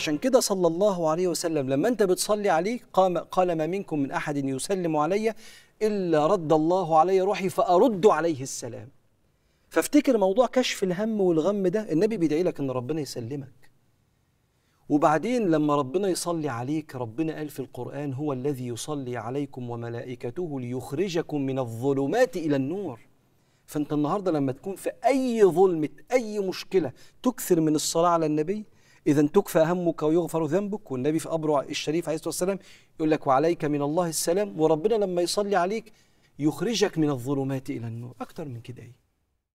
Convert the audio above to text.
عشان كده صلى الله عليه وسلم لما أنت بتصلي عليه قام قال ما منكم من أحد يسلم علي إلا رد الله علي روحي فأرد عليه السلام فافتكر موضوع كشف الهم والغم ده النبي بيدعي لك ان ربنا يسلمك وبعدين لما ربنا يصلي عليك ربنا قال في القرآن هو الذي يصلي عليكم وملائكته ليخرجكم من الظلمات إلى النور فأنت النهاردة لما تكون في أي ظلمة أي مشكلة تكثر من الصلاة على النبي إذا تكفى همك ويغفر ذنبك والنبي في أبرع الشريف عليه الصلاة والسلام يقول لك وعليك من الله السلام وربنا لما يصلي عليك يخرجك من الظلمات إلى النور أكتر من كده إيه